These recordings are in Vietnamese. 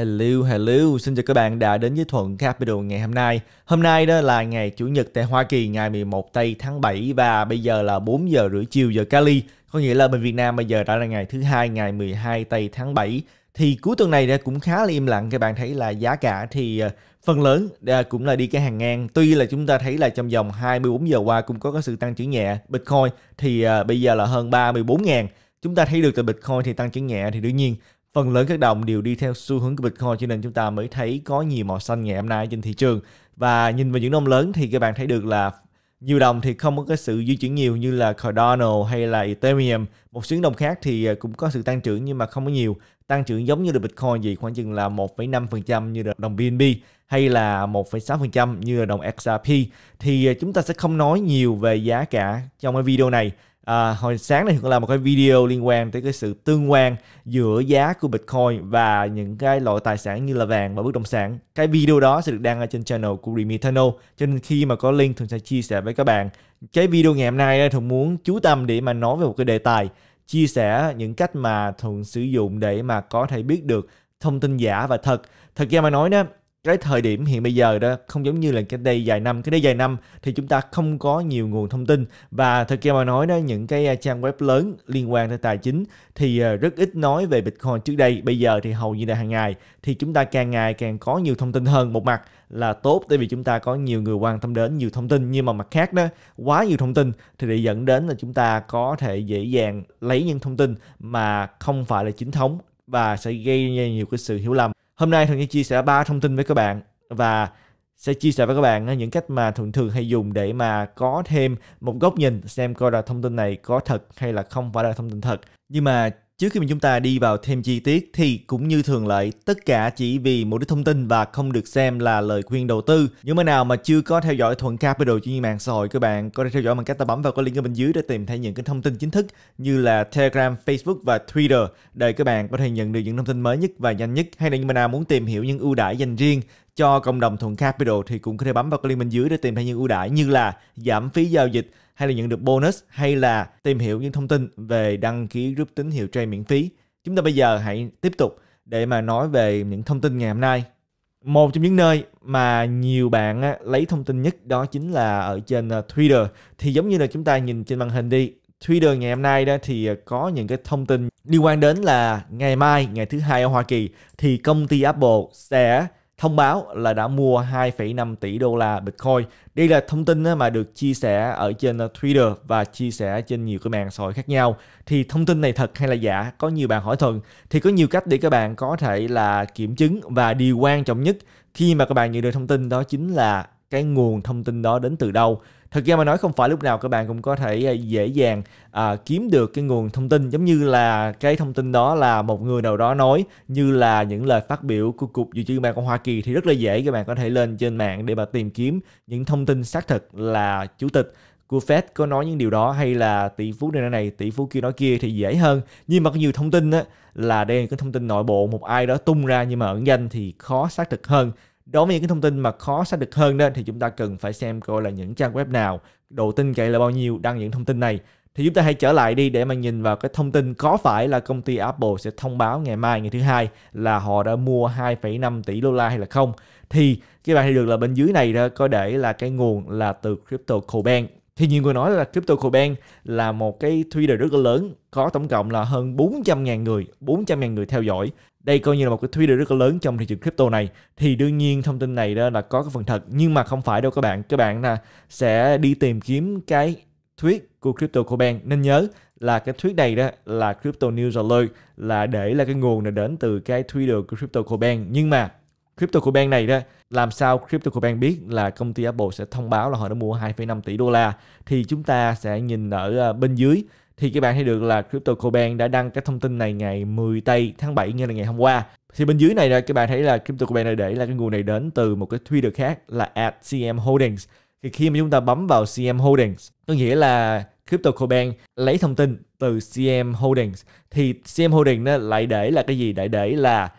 Hello, hello, xin chào các bạn đã đến với Thuận Capital ngày hôm nay. Hôm nay đó là ngày Chủ nhật tại Hoa Kỳ ngày 11 tây tháng 7 và bây giờ là 4 giờ rưỡi chiều giờ Cali. Có nghĩa là bên Việt Nam bây giờ đã là ngày thứ hai ngày 12 tây tháng 7. Thì cuối tuần này cũng khá là im lặng, các bạn thấy là giá cả thì ờ, phần lớn ờ, cũng là đi cái hàng ngang. Tuy là chúng ta thấy là trong vòng 24 giờ qua cũng có cái sự tăng trưởng nhẹ. Bitcoin thì ờ, bây giờ là hơn 34 000 chúng ta thấy được từ Bitcoin thì tăng trưởng nhẹ thì đương nhiên Phần lớn các đồng đều đi theo xu hướng của Bitcoin cho nên chúng ta mới thấy có nhiều màu xanh ngày hôm nay trên thị trường. Và nhìn vào những đồng lớn thì các bạn thấy được là nhiều đồng thì không có cái sự di chuyển nhiều như là Cardano hay là Ethereum. Một số đồng khác thì à, cũng có sự tăng trưởng nhưng mà không có nhiều. Tăng trưởng giống như là Bitcoin gì khoảng chừng là 1,5% như là đồng BNB hay là 1,6% như là đồng XRP. Thì à, chúng ta sẽ không nói nhiều về giá cả trong cái video này à, hồi sáng này cũng làm một cái video liên quan tới cái sự tương quan giữa giá của Bitcoin và những cái loại tài sản như là vàng và bất động sản. Cái video đó sẽ được đăng ở trên channel của Remitano. Cho nên khi mà có link thường sẽ chia sẻ với các bạn. Cái video ngày hôm nay thường muốn chú tâm để mà nói về một cái đề tài chia sẻ những cách mà thường sử dụng để mà có thể biết được thông tin giả và thật. Thật ra mà nói đó, cái thời điểm hiện bây giờ đó không giống như là cái đây dài năm cái đây dài năm thì chúng ta không có nhiều nguồn thông tin và thực ra mà nói đó những cái à, trang web lớn liên quan tới tài chính thì à, rất ít nói về bitcoin trước đây bây giờ thì hầu như là hàng ngày thì chúng ta càng ngày càng có nhiều thông tin hơn một mặt là tốt tại vì chúng ta có nhiều người quan tâm đến nhiều thông tin nhưng mà mặt khác đó quá nhiều thông tin thì để dẫn đến là chúng ta có thể dễ dàng lấy những thông tin mà không phải là chính thống và sẽ gây ra nhiều cái sự hiểu lầm Hôm nay Thuận sẽ chia sẻ ba thông tin với các bạn và sẽ chia sẻ với các bạn ờ, những cách mà thường thường hay dùng để mà có thêm một góc nhìn xem coi là thông tin này có thật hay là không phải là thông tin thật. Nhưng mà Trước khi mà chúng ta đi vào thêm chi tiết thì cũng như thường lệ, tất cả chỉ vì mục đích thông tin và không được xem là lời khuyên đầu tư. Những bạn nào mà chưa có theo dõi Thuận Capital trên những mạng xã hội, các bạn có thể theo dõi bằng cách ta bấm vào cái link ở bên dưới để tìm thấy những cái thông tin chính thức như là Telegram, Facebook và Twitter để các bạn có thể nhận được những thông tin mới nhất và nhanh nhất. Hay là những bạn nào muốn tìm hiểu những ưu đãi dành riêng cho cộng đồng thuận capital thì cũng có thể bấm vào cái link bên dưới để tìm thấy những ưu đãi như là giảm phí giao dịch hay là nhận được bonus hay là tìm hiểu những thông tin về đăng ký group tín hiệu trade miễn phí. Chúng ta bây giờ hãy tiếp tục để mà nói về những thông tin ngày hôm nay. Một trong những nơi mà nhiều bạn lấy thông tin nhất đó chính là ở trên ờ, Twitter. Thì giống như là chúng ta nhìn trên màn hình đi, Twitter ngày hôm nay đó thì ờ, có những cái thông tin liên quan đến là ngày mai, ngày thứ hai ở Hoa Kỳ thì công ty Apple sẽ thông báo là đã mua 2,5 tỷ đô la Bitcoin. Đây là thông tin mà được chia sẻ ở trên ờ, Twitter và chia sẻ trên nhiều cái mạng xã hội khác nhau. Thì thông tin này thật hay là giả? Có nhiều bạn hỏi thuận. Thì có nhiều cách để các bạn có thể là kiểm chứng và điều quan trọng nhất khi mà các bạn nhận được thông tin đó chính là cái nguồn thông tin đó đến từ đâu thực ra mà nói không phải lúc nào các bạn cũng có thể à, dễ dàng à, kiếm được cái nguồn thông tin giống như là cái thông tin đó là một người nào đó nói như là những lời phát biểu của cục dự trữ bang của Hoa Kỳ thì rất là dễ các bạn có thể lên trên mạng để mà tìm kiếm những thông tin xác thực là chủ tịch của Fed có nói những điều đó hay là tỷ phú này này tỷ phú kia nói kia thì dễ hơn nhưng mà có nhiều thông tin á, là đây là cái thông tin nội bộ một ai đó tung ra nhưng mà ẩn danh thì khó xác thực hơn Đối với những cái thông tin mà khó xác được hơn nên thì chúng ta cần phải xem coi là những trang web nào, độ tin cậy là bao nhiêu đăng những thông tin này. Thì chúng ta hãy trở lại đi để mà nhìn vào cái thông tin có phải là công ty Apple sẽ thông báo ngày mai ngày thứ hai là họ đã mua 2,5 tỷ đô la hay là không. Thì các bạn thấy được là bên dưới này đó có để là cái nguồn là từ Crypto Cobank thì nhiều người nói là crypto CryptoCoin là một cái Twitter rất là lớn có tổng cộng là hơn 400.000 người 400.000 người theo dõi đây coi như là một cái thúy rất là lớn trong thị trường crypto này thì đương nhiên thông tin này đó là có cái phần thật nhưng mà không phải đâu các bạn các bạn là sẽ đi tìm kiếm cái thuyết của crypto của Coben nên nhớ là cái thuyết này đó là crypto news alert là để là cái nguồn này đến từ cái Twitter của crypto của Coben nhưng mà crypto của Coben này đó làm sao crypto của Coben biết là công ty Apple sẽ thông báo là họ đã mua 2,5 tỷ đô la thì chúng ta sẽ nhìn ở ờ, bên dưới thì các bạn thấy được là Crypto Coban đã đăng cái thông tin này ngày 10 tây tháng 7 như là ngày hôm qua. Thì bên dưới này là các bạn thấy là Crypto Coban đã để là cái nguồn này đến từ một cái Twitter khác là at CM Holdings. Thì khi mà chúng ta bấm vào CM Holdings, có nghĩa là Crypto Coban lấy thông tin từ CM Holdings thì CM Holdings lại để là cái gì? để để là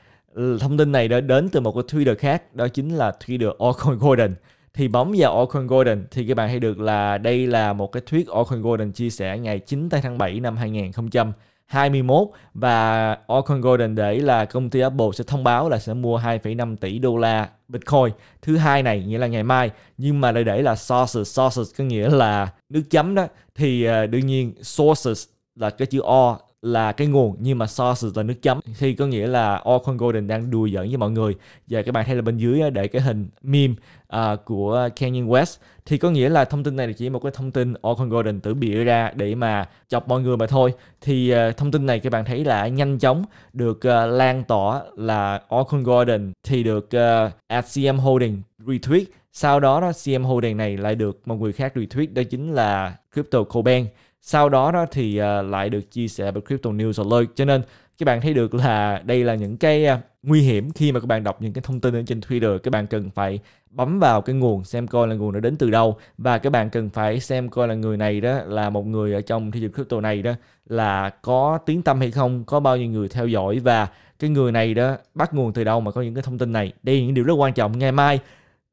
thông tin này đã đến từ một cái Twitter khác đó chính là Twitter Orcoin Golden thì bấm vào Auckland Golden thì các bạn hãy được là đây là một cái thuyết Auckland Golden chia sẻ ngày 9 tháng 7 năm 2021 và Auckland Golden để là công ty Apple sẽ thông báo là sẽ mua 2,5 tỷ đô la Bitcoin thứ hai này nghĩa là ngày mai nhưng mà lại để là sources sources có nghĩa là nước chấm đó thì à, đương nhiên sources là cái chữ o là cái nguồn nhưng mà sauce là nước chấm thì có nghĩa là Auckland Golden đang đùa giỡn với mọi người và các bạn thấy là bên dưới à, để cái hình meme uh, của Kanye West thì có nghĩa là thông tin này là chỉ một cái thông tin Auckland Golden tự bịa ra để mà chọc mọi người mà thôi thì uh, thông tin này các bạn thấy là nhanh chóng được uh, lan tỏa là Auckland Golden thì được uh, at CM Holding retweet sau đó đó CM Holding này lại được một người khác retweet đó chính là Crypto Coben sau đó đó thì ờ, lại được chia sẻ bởi crypto news alert cho nên các bạn thấy được là đây là những cái ờ, nguy hiểm khi mà các bạn đọc những cái thông tin ở trên Twitter các bạn cần phải bấm vào cái nguồn xem coi là nguồn nó đến từ đâu và các bạn cần phải xem coi là người này đó là một người ở trong thị trường crypto này đó là có tiếng tâm hay không có bao nhiêu người theo dõi và cái người này đó bắt nguồn từ đâu mà có những cái thông tin này đây là những điều rất quan trọng ngày mai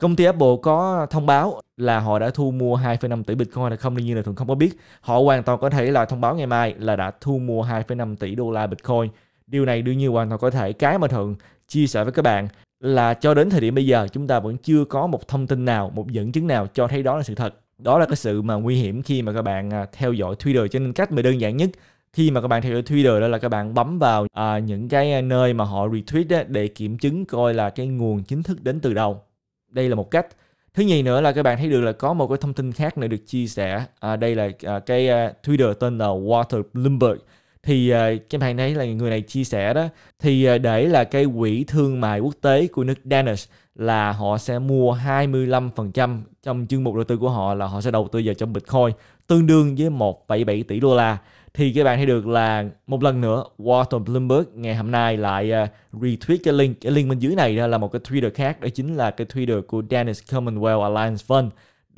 Công ty Apple có thông báo là họ đã thu mua 2,5 tỷ Bitcoin hay không, đương nhiên là thường không có biết. Họ hoàn toàn có thể là thông báo ngày mai là đã thu mua 2,5 tỷ đô la Bitcoin. Điều này đương nhiên hoàn toàn có thể. Cái mà thường chia sẻ với các bạn là cho đến thời điểm bây giờ chúng ta vẫn chưa có một thông tin nào, một dẫn chứng nào cho thấy đó là sự thật. Đó là cái sự mà nguy hiểm khi mà các bạn à, theo dõi Twitter cho nên cách mà đơn giản nhất khi mà các bạn theo dõi Twitter đó là các bạn bấm vào à, những cái nơi mà họ retweet để kiểm chứng coi là cái nguồn chính thức đến từ đâu đây là một cách thứ nhì nữa là các bạn thấy được là có một cái thông tin khác nữa được chia sẻ à, đây là à, cái à, Twitter tên là Walter Bloomberg thì à, các bạn thấy là người này chia sẻ đó thì à, để là cái quỹ thương mại quốc tế của nước Danish là họ sẽ mua 25% trong chương mục đầu tư của họ là họ sẽ đầu tư vào trong Bitcoin tương đương với 1,7 tỷ đô la thì các bạn thấy được là một lần nữa Walter Bloomberg ngày hôm nay lại à, retweet cái link cái link bên dưới này là một cái Twitter khác đó chính là cái Twitter của Dennis Commonwealth Alliance Fund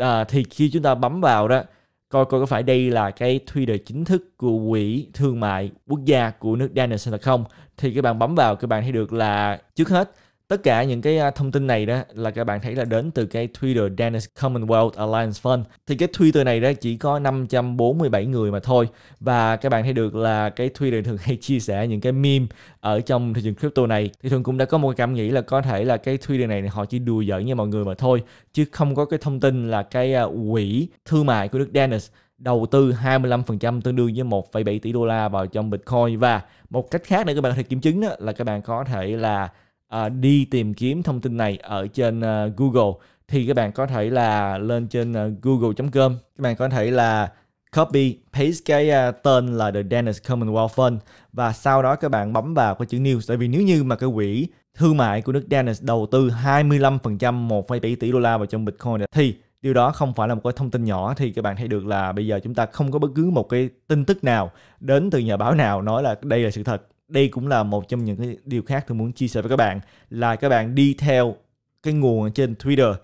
uh, thì khi chúng ta bấm vào đó coi coi có phải đây là cái Twitter chính thức của quỹ thương mại quốc gia của nước Dennis hay là không thì các bạn bấm vào các bạn thấy được là trước hết Tất cả những cái à, thông tin này đó là các bạn thấy là đến từ cái Twitter dennis Commonwealth Alliance Fund. Thì cái Twitter này đó chỉ có 547 người mà thôi. Và các bạn thấy được là cái Twitter thường hay chia sẻ những cái meme ở trong thị trường crypto này. Thì thường cũng đã có một cảm nghĩ là có thể là cái Twitter này họ chỉ đùa giỡn với mọi người mà thôi. Chứ không có cái thông tin là cái à, quỹ thương mại của đức dennis đầu tư 25% tương đương với 1,7 tỷ đô la vào trong Bitcoin và một cách khác để các bạn có thể kiểm chứng đó là các bạn có thể là Ờ, đi tìm kiếm thông tin này ở trên ờ, Google thì các bạn có thể là lên trên ờ, google.com các bạn có thể là copy paste cái tên là The Danish Commonwealth Fund và sau đó các bạn bấm vào cái chữ news tại vì nếu như mà cái quỹ thương mại của nước Danish đầu tư 25% 1,7 tỷ đô la vào trong Bitcoin này, thì điều đó không phải là một cái thông tin nhỏ thì các bạn thấy được là bây giờ chúng ta không có bất cứ một cái tin tức nào đến từ nhà báo nào nói là đây là sự thật đây cũng là một trong những cái điều khác tôi muốn chia sẻ với các bạn là các bạn đi theo cái nguồn trên Twitter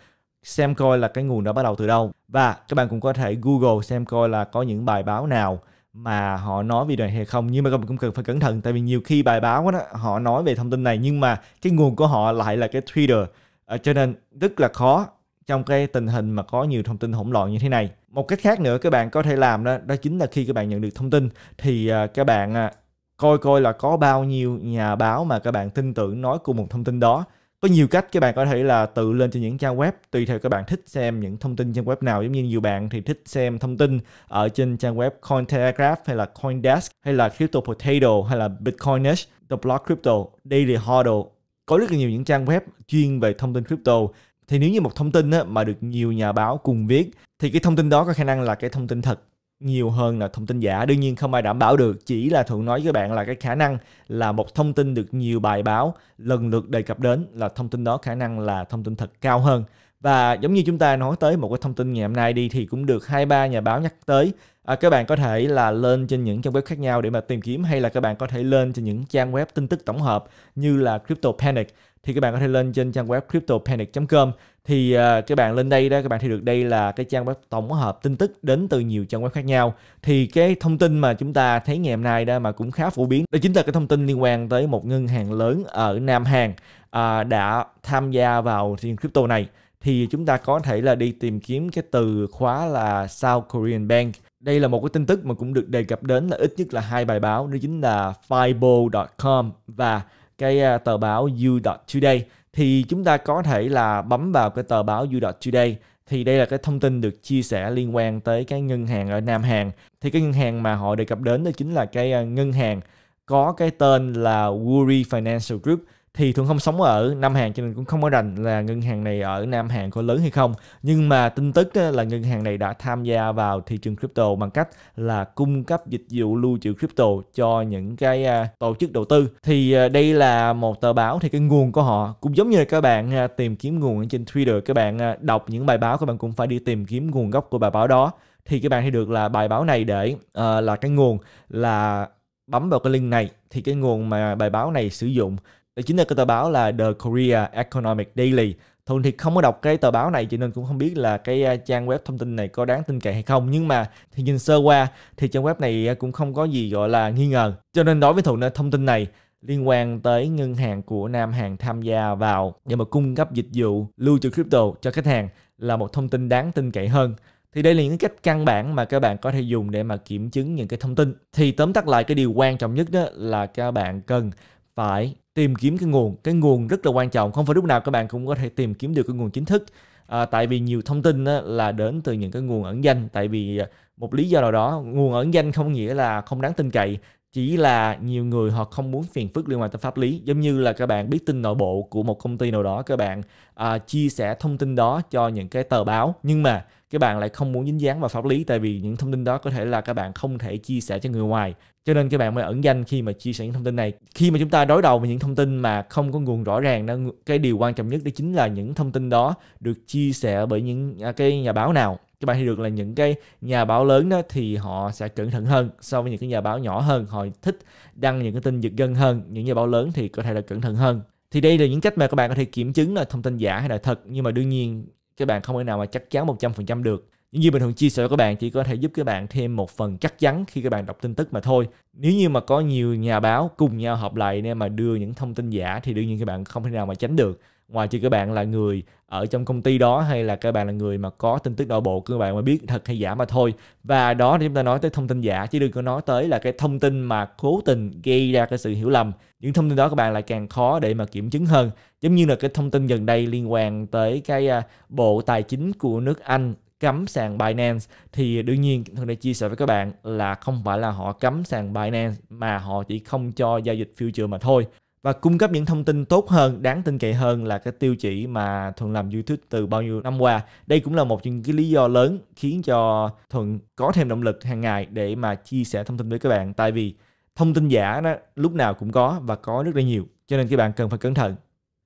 xem coi là cái nguồn đó bắt đầu từ đâu và các bạn cũng có thể Google xem coi là có những bài báo nào mà họ nói về này hay không nhưng mà các bạn cũng cần phải cẩn thận tại vì nhiều khi bài báo đó họ nói về thông tin này nhưng mà cái nguồn của họ lại là cái Twitter à, cho nên rất là khó trong cái tình hình mà có nhiều thông tin hỗn loạn như thế này một cách khác nữa các bạn có thể làm đó đó chính là khi các bạn nhận được thông tin thì ờ, các bạn à, coi coi là có bao nhiêu nhà báo mà các bạn tin tưởng nói cùng một thông tin đó có nhiều cách các bạn có thể là tự lên trên những trang web tùy theo các bạn thích xem những thông tin trên web nào giống như nhiều bạn thì thích xem thông tin ở trên trang web Cointelegraph hay là CoinDesk hay là Crypto Potato hay là Bitcoinish, The Block Crypto, Daily Hodl có rất là nhiều những trang web chuyên về thông tin crypto thì nếu như một thông tin mà được nhiều nhà báo cùng viết thì cái thông tin đó có khả năng là cái thông tin thật nhiều hơn là thông tin giả đương nhiên không ai đảm bảo được chỉ là thuận nói với bạn là cái khả năng là một thông tin được nhiều bài báo lần lượt đề cập đến là thông tin đó khả năng là thông tin thật cao hơn và giống như chúng ta nói tới một cái thông tin ngày hôm nay đi thì cũng được hai ba nhà báo nhắc tới à, các bạn có thể là lên trên những trang web khác nhau để mà tìm kiếm hay là các bạn có thể lên trên những trang web tin tức tổng hợp như là Crypto Panic thì các bạn có thể lên trên trang web cryptopanic.com thì uh, các bạn lên đây đó các bạn thấy được đây là cái trang web tổng hợp tin tức đến từ nhiều trang web khác nhau thì cái thông tin mà chúng ta thấy ngày hôm nay đó mà cũng khá phổ biến đó chính là cái thông tin liên quan tới một ngân hàng lớn ở Nam Hàn uh, đã tham gia vào thị trường crypto này thì chúng ta có thể là đi tìm kiếm cái từ khóa là South Korean Bank. Đây là một cái tin tức mà cũng được đề cập đến là ít nhất là hai bài báo, đó chính là fibo.com và cái à, tờ báo u today thì chúng ta có thể là bấm vào cái tờ báo u today thì đây là cái thông tin được chia sẻ liên quan tới cái ngân hàng ở Nam Hàn. Thì cái ngân hàng mà họ đề cập đến đó chính là cái à, ngân hàng có cái tên là Woori Financial Group thì thường không sống ở Nam Hàn cho nên cũng không có rành là ngân hàng này ở Nam Hàn có lớn hay không. Nhưng mà tin tức là ngân hàng này đã tham gia vào thị trường crypto bằng cách là cung cấp dịch vụ lưu trữ crypto cho những cái à, tổ chức đầu tư. Thì à, đây là một tờ báo thì cái nguồn của họ cũng giống như là các bạn à, tìm kiếm nguồn trên Twitter, các bạn đọc những bài báo các bạn cũng phải đi tìm kiếm nguồn gốc của bài báo đó thì các bạn thấy được là bài báo này để uh, là cái nguồn là bấm vào cái link này thì cái nguồn mà bài báo này sử dụng đó chính là cái tờ báo là The Korea Economic Daily. Thường thì không có đọc cái tờ báo này cho nên cũng không biết là cái à, trang web thông tin này có đáng tin cậy hay không. Nhưng mà thì nhìn sơ qua thì trang web này à, cũng không có gì gọi là nghi ngờ. Cho nên đối với Thuận thông tin này liên quan tới ngân hàng của Nam Hàn tham gia vào để mà cung cấp dịch vụ lưu trữ crypto cho khách hàng là một thông tin đáng tin cậy hơn. Thì đây là những cách căn bản mà các bạn có thể dùng để mà kiểm chứng những cái thông tin. Thì tóm tắt lại cái điều quan trọng nhất đó là các bạn cần phải tìm kiếm cái nguồn cái nguồn rất là quan trọng không phải lúc nào các bạn cũng có thể tìm kiếm được cái nguồn chính thức à, tại vì nhiều thông tin á, là đến từ những cái nguồn ẩn danh tại vì à, một lý do nào đó nguồn ẩn danh không nghĩa là không đáng tin cậy chỉ là nhiều người họ không muốn phiền phức liên quan tới pháp lý giống như là các bạn biết tin nội bộ của một công ty nào đó các bạn à, chia sẻ thông tin đó cho những cái tờ báo nhưng mà các bạn lại không muốn dính dáng vào pháp lý tại vì những thông tin đó có thể là các bạn không thể chia sẻ cho người ngoài cho nên các bạn mới ẩn danh khi mà chia sẻ những thông tin này khi mà chúng ta đối đầu với những thông tin mà không có nguồn rõ ràng đó cái điều quan trọng nhất đó chính là những thông tin đó được chia sẻ bởi những à, cái nhà báo nào các bạn thấy được là những cái nhà báo lớn đó thì họ sẽ cẩn thận hơn so với những cái nhà báo nhỏ hơn họ thích đăng những cái tin giật gân hơn những nhà báo lớn thì có thể là cẩn thận hơn thì đây là những cách mà các bạn có thể kiểm chứng là thông tin giả hay là thật nhưng mà đương nhiên các bạn không thể nào mà chắc chắn 100% được những gì bình thường chia sẻ với các bạn chỉ có thể giúp các bạn thêm một phần chắc chắn khi các bạn đọc tin tức mà thôi nếu như mà có nhiều nhà báo cùng nhau họp lại nên mà đưa những thông tin giả thì đương nhiên các bạn không thể nào mà tránh được ngoài trừ các bạn là người ở trong công ty đó hay là các bạn là người mà có tin tức nội bộ các bạn mà biết thật hay giả mà thôi và đó thì chúng ta nói tới thông tin giả chứ đừng có nói tới là cái thông tin mà cố tình gây ra cái sự hiểu lầm những thông tin đó các bạn lại càng khó để mà kiểm chứng hơn giống như là cái thông tin gần đây liên quan tới cái à, bộ tài chính của nước Anh cấm sàn Binance thì đương nhiên thường để chia sẻ với các bạn là không phải là họ cấm sàn Binance mà họ chỉ không cho giao dịch future mà thôi và cung cấp những thông tin tốt hơn, đáng tin cậy hơn là cái tiêu chỉ mà Thuận làm YouTube từ bao nhiêu năm qua. Đây cũng là một những cái lý do lớn khiến cho Thuận có thêm động lực hàng ngày để mà chia sẻ thông tin với các bạn. Tại vì thông tin giả đó lúc nào cũng có và có rất là nhiều. Cho nên các bạn cần phải cẩn thận.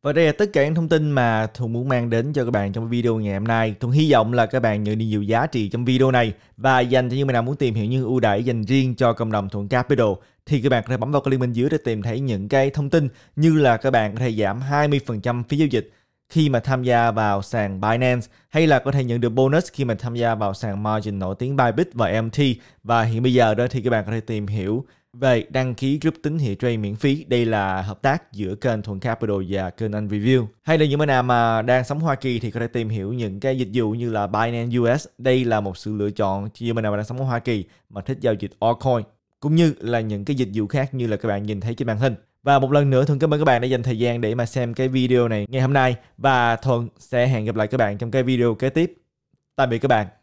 Và đây là tất cả những thông tin mà Thuận muốn mang đến cho các bạn trong video ngày hôm nay. Thuận hy vọng là các bạn nhận được nhiều giá trị trong video này và dành cho những bạn nào muốn tìm hiểu những ưu đãi dành riêng cho cộng đồng Thuận Capital thì các bạn có thể bấm vào cái liên minh dưới để tìm thấy những cái thông tin như là các bạn có thể giảm 20% phí giao dịch khi mà tham gia vào sàn Binance hay là có thể nhận được bonus khi mà tham gia vào sàn margin nổi tiếng Bybit và MT và hiện bây giờ đó thì các bạn có thể tìm hiểu về đăng ký group tín hiệu trade miễn phí. Đây là hợp tác giữa kênh Thuận Capital và kênh Anh Review. Hay là những bạn nào mà đang sống Hoa Kỳ thì có thể tìm hiểu những cái dịch vụ như là Binance US. Đây là một sự lựa chọn cho những bạn nào mà đang sống ở Hoa Kỳ mà thích giao dịch altcoin cũng như là những cái dịch vụ khác như là các bạn nhìn thấy trên màn hình. Và một lần nữa Thuận cảm ơn các bạn đã dành thời gian để mà xem cái video này ngày hôm nay và Thuận sẽ hẹn gặp lại các bạn trong cái video kế tiếp. Tạm biệt các bạn.